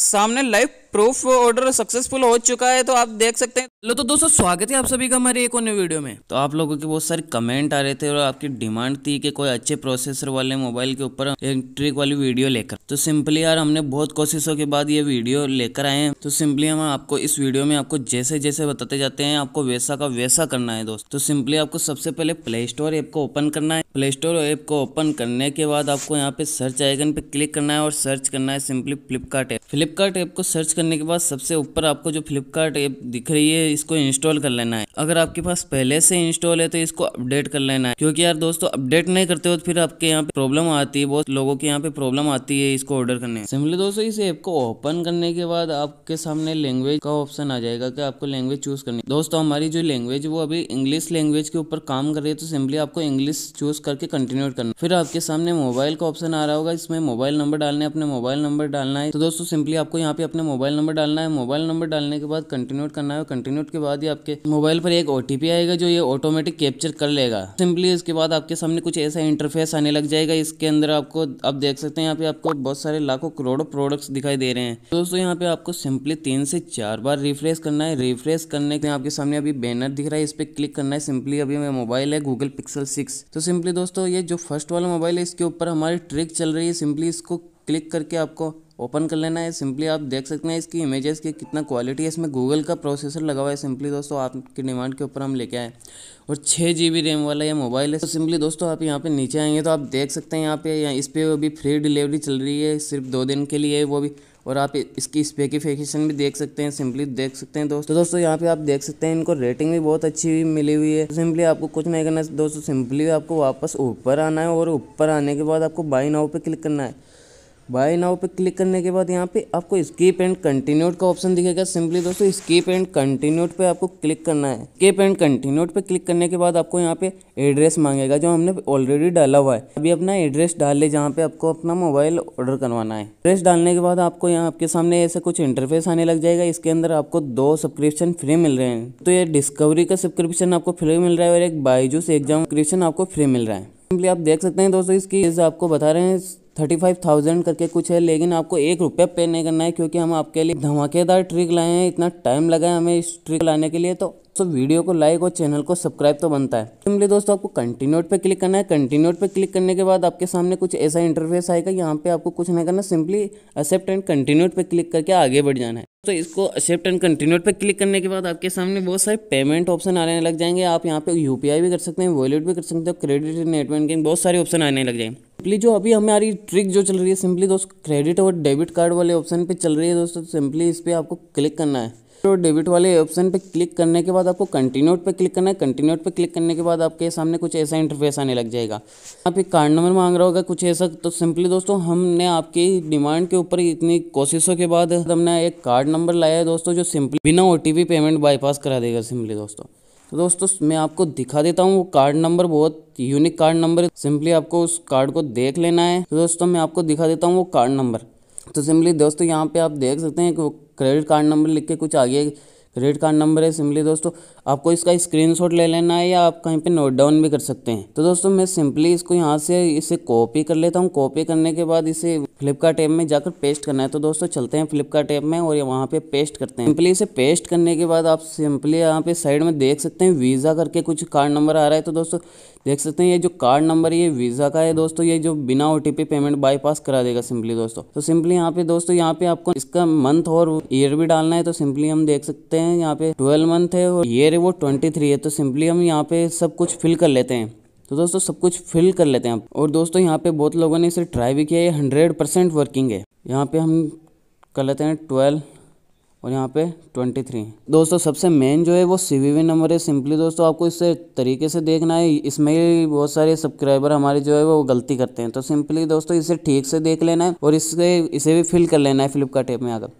सामने live proof order successful हो चुका है तो आप देख सकते हैं लो तो दोस्तों स्वागत है आप सभी का हमारे एक और वीडियो में तो आप लोगों के बहुत सारे कमेंट आ रहे थे और आपकी डिमांड थी कि कोई अच्छे प्रोसेसर वाले मोबाइल के ऊपर एक ट्रिक वाली वीडियो लेकर तो सिंपली यार हमने बहुत कोशिशों के बाद ये वीडियो लेकर आए हैं तो सिंपली हम आपको इस वीडियो में आपको जैसे जैसे बताते जाते हैं आपको वैसा का वैसा करना है दोस्त तो सिंपली आपको सबसे पहले प्ले स्टोर ऐप को ओपन करना है प्ले स्टोर ऐप को ओपन करने के बाद आपको यहाँ पे सर्च आइकन पे क्लिक करना है और सर्च करना है simply Flipkart app Flipkart app को सर्च करने के बाद सबसे ऊपर आपको जो फ्लिपकार्ट ऐप दिख रही है इसको इंस्टॉल कर लेना है अगर आपके पास पहले से इंस्टॉल है तो इसको अपडेट कर लेना है क्योंकि यार दोस्तों अपडेट नहीं करते हो तो फिर आपके यहाँ पे प्रॉब्लम आती है बहुत लोगों के यहाँ पे प्रॉब्लम आती है इसको ऑर्डर करने सिंपली दोस्तों इस ऐप को ओपन करने के बाद आपके सामने लैंग्वेज का ऑप्शन आ जाएगा की आपको लैंग्वेज चूज करनी दोस्तों हमारी जो लैंग्वेज वो अभी इंग्लिश लैंग्वेज के ऊपर काम कर रही है तो सिंपली आपको इंग्लिश चूज करके कंटिन्यू करना फिर आपके सामने मोबाइल का ऑप्शन आ रहा होगा इसमें मोबाइल नंबर डालने अपने मोबाइल नंबर डालना है तो दोस्तों सिंपली आपको यहाँ पे अपने मोबाइल नंबर डालना है मोबाइल नंबर डालने के बाद कंटिन्यू करना है कंटिन्यू के बाद ही आपके मोबाइल पर एक ओटीपी आएगा जो ये ऑटोमेटिक कैप्चर कर लेगा सिंपली इसके बाद आपके सामने कुछ ऐसा इंटरफेस आने लग जाएगा इसके अंदर आपको आप देख सकते हैं यहाँ पे आपको बहुत सारे लाखों करोड़ों प्रोडक्ट्स दिखाई दे रहे हैं तो दोस्तों यहाँ पे आपको सिंपली तीन से चार बार रिफ्रेश करना है रिफ्रेश करने के आपके सामने अभी बैनर दिख रहा है इस पर क्लिक करना है सिंपली अभी मेरा मोबाइल है गूगल पिक्सल सिक्स तो सिंपली दोस्तों ये जो फर्स्ट वाला मोबाइल है इसके ऊपर हमारी ट्रिक चल रही है सिंपली इसको क्लिक करके आपको ओपन कर लेना है सिंपली आप देख सकते हैं इसकी इमेजेस की कितना क्वालिटी है इसमें गूगल का प्रोसेसर लगा हुआ है सिंपली दोस्तों आपकी डिमांड के ऊपर हम लेके आए और छः जी बी रैम वाला ये मोबाइल है तो सिंपली दोस्तों आप यहाँ पे नीचे आएंगे तो आप देख सकते हैं यहाँ पे यहाँ इस पर अभी फ्री डिलीवरी चल रही है सिर्फ दो दिन के लिए वो भी और आप इसकी स्पेसिफिकेशन भी देख सकते हैं सिंपली देख सकते हैं दोस्तों तो दोस्तों यहाँ पे आप देख सकते हैं इनको रेटिंग भी बहुत अच्छी मिली हुई है सिंपली आपको कुछ नहीं करना दोस्तों सिंपली आपको वापस ऊपर आना है और ऊपर आने के बाद आपको बाई नाउ पे क्लिक करना है बाय नाउ पे क्लिक करने के बाद यहाँ पे आपको स्कीप एंड कंटिन्यूट का ऑप्शन दिखेगा सिंपली दोस्तों स्कीप एंड कंटिन्यूट पे आपको क्लिक करना है स्कीप एंड कंटिन्यूट पे क्लिक करने के बाद आपको यहाँ पे एड्रेस मांगेगा जो हमने ऑलरेडी डाला हुआ है अभी अपना एड्रेस डाल ले जहाँ पे आपको अपना मोबाइल ऑर्डर करवाना है एड्रेस डालने के बाद आपको यहाँ आपके सामने ऐसा कुछ इंटरफेस आने लग जाएगा इसके अंदर आपको दो सब्सक्रिप्शन फ्री मिल रहे हैं तो ये डिस्कवरी का सब्सक्रिप्शन आपको फ्री मिल रहा है और एक बाईजूस एग्जाम आपको फ्री मिल रहा है सिंपली आप देख सकते हैं दोस्तों इसकी आपको बता रहे हैं थर्टी फाइव थाउजेंड करके कुछ है लेकिन आपको एक रुपये पे नहीं करना है क्योंकि हम आपके लिए धमाकेदार ट्रिक लाए हैं इतना टाइम लगा है हमें इस ट्रिक लाने के लिए तो तो वीडियो को लाइक और चैनल को सब्सक्राइब तो बनता है सिंपली तो दोस्तों आपको कंटिन्यूट पे क्लिक करना है कंटिन्यूट पे क्लिक करने के बाद आपके सामने कुछ ऐसा इंटरफेस आएगा यहाँ पे आपको कुछ नहीं करना सिंपली एक्सेप्ट एंड कंटिन्यूट पे क्लिक करके आगे बढ़ जाना है तो इसको एक्सेप्ट एंड कंटिन्यूट पर क्लिक करने के बाद आपके सामने बहुत सारे पेमेंट ऑप्शन आने लग जाएंगे आप यहाँ पे यूपीआई भी कर सकते हैं वॉलेट भी कर सकते हैं क्रेडिट नेट बैंकिंग बहुत सारे ऑप्शन आने लग जाएंगे सिंपली जो अभी हमारी ट्रिक जो चल रही है सिंपली दोस्तों क्रेडिट और डेबिट कार्ड वाले ऑप्शन पर चल रही है दोस्तों तो सिंपली इस पर आपको क्लिक करना है तो डेबिट वाले ऑप्शन पे क्लिक करने के बाद आपको कंटिन्यूट पे क्लिक करना है कंटिन्यूट पे क्लिक करने के बाद आपके सामने कुछ ऐसा इंटरफेस आने लग जाएगा आप एक कार्ड नंबर मांग रहा होगा कुछ ऐसा तो सिंपली दोस्तों हमने आपकी डिमांड के ऊपर इतनी कोशिशों के बाद हमने एक कार्ड नंबर लाया है दोस्तों जो सिंपली बिना ओ पेमेंट बाईपास करा देगा सिंपली दोस्तों तो दोस्तों मैं आपको दिखा देता हूँ वो कार्ड नंबर बहुत यूनिक कार्ड नंबर सिंपली आपको उस कार्ड को देख लेना है तो दोस्तों मैं आपको दिखा देता हूँ वो कार्ड नंबर तो सिंपली दोस्तों यहाँ पे आप देख सकते हैं क्रेडिट कार्ड नंबर लिख के कुछ आगे क्रेडिट कार्ड नंबर है सिंपली दोस्तों आपको इसका स्क्रीनशॉट ले लेना है या आप कहीं पे नोट डाउन भी कर सकते हैं तो दोस्तों मैं सिंपली इसको यहाँ से इसे कॉपी कर लेता हूँ कॉपी करने के बाद इसे फ्लिपकार्ट ऐप में जाकर पेस्ट करना है तो दोस्तों चलते हैं फ्लिपकार्ट ऐप में और वहाँ पे पेस्ट करते हैं सिंपली इसे पेस्ट करने के बाद आप सिंपली यहाँ पे साइड में देख सकते हैं वीज़ा करके कुछ कार्ड नंबर आ रहा है तो दोस्तों देख सकते हैं ये जो कार्ड नंबर ये वीज़ा का है दोस्तों ये जो बिना ओ पेमेंट बाईपास करा देगा सिंपली दोस्तों तो सिंपली यहाँ पे दोस्तों यहाँ पे आपको इसका मंथ और ईयर भी डालना है तो सिंपली हम देख सकते हैं हैं यहाँ पे ट्वेल्व मंथ है और ईयर है वो ट्वेंटी थ्री है तो सिंपली हम यहाँ पे सब कुछ फिल कर लेते हैं तो दोस्तों सब कुछ फिल कर लेते हैं और दोस्तों यहाँ पे बहुत लोगों ने इसे ट्राई भी किया है हंड्रेड परसेंट वर्किंग है यहाँ पे हम कर लेते हैं ट्वेल्व और यहाँ पे ट्वेंटी थ्री दोस्तों सबसे मेन जो है वो सी वी नंबर है सिंपली दोस्तों आपको इससे तरीके से देखना है इसमें बहुत सारे सब्सक्राइबर हमारे जो है वो गलती करते हैं तो सिंपली दोस्तों इसे ठीक से देख लेना है और इससे इसे भी फिल कर लेना है फ्लिपकार्ट ऐप में आकर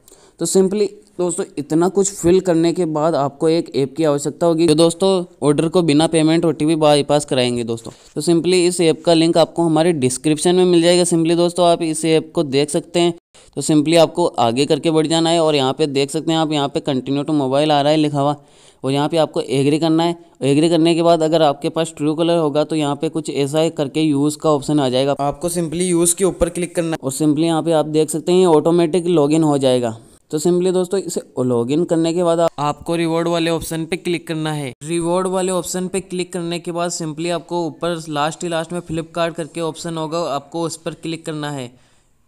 तो सिंपली दोस्तों इतना कुछ फिल करने के बाद आपको एक ऐप की आवश्यकता होगी जो दोस्तों ऑर्डर को बिना पेमेंट ओ टी बाईपास कराएंगे दोस्तों तो सिंपली इस ऐप का लिंक आपको हमारे डिस्क्रिप्शन में मिल जाएगा सिंपली दोस्तों आप इस ऐप को देख सकते हैं तो सिंपली आपको आगे करके बढ़ जाना है और यहाँ पे देख सकते हैं आप यहाँ पे कंटिन्यू टू मोबाइल आ रहा है लिखा हुआ और यहाँ पे आपको एग्री करना है एग्री करने के बाद अगर आपके पास ट्रू कलर होगा तो यहाँ पे कुछ ऐसा करके यूज़ का ऑप्शन आ जाएगा आपको सिंपली यूज़ के ऊपर क्लिक करना है और सिंपली यहाँ पे आप देख सकते हैं ऑटोमेटिक लॉग हो जाएगा तो सिंपली दोस्तों इसे लॉग इन करने के बाद आपको रिवॉर्ड वाले ऑप्शन पे क्लिक करना है रिवॉर्ड वाले ऑप्शन पे क्लिक करने के बाद सिंपली आपको ऊपर लास्ट ही लास्ट में फ्लिपकार्ट करके ऑप्शन होगा आपको उस पर क्लिक करना है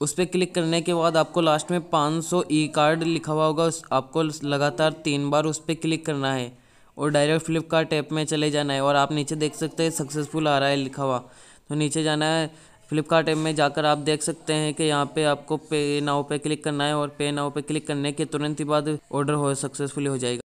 उस पर क्लिक करने के बाद आपको लास्ट में 500 सौ ई कार्ड लिखा हुआ होगा आपको लगातार तीन बार उस पर क्लिक करना है और डायरेक्ट फ्लिपकार्ट ऐप में चले जाना है और आप नीचे देख सकते हैं सक्सेसफुल आ रहा है लिखा हुआ तो नीचे जाना है फ्लिपकार्ट ऐप में जाकर आप देख सकते हैं कि यहाँ पे आपको पे नाव पे क्लिक करना है और पे नाव पे क्लिक करने के तुरंत ही बाद ऑर्डर हो सक्सेसफुली हो जाएगा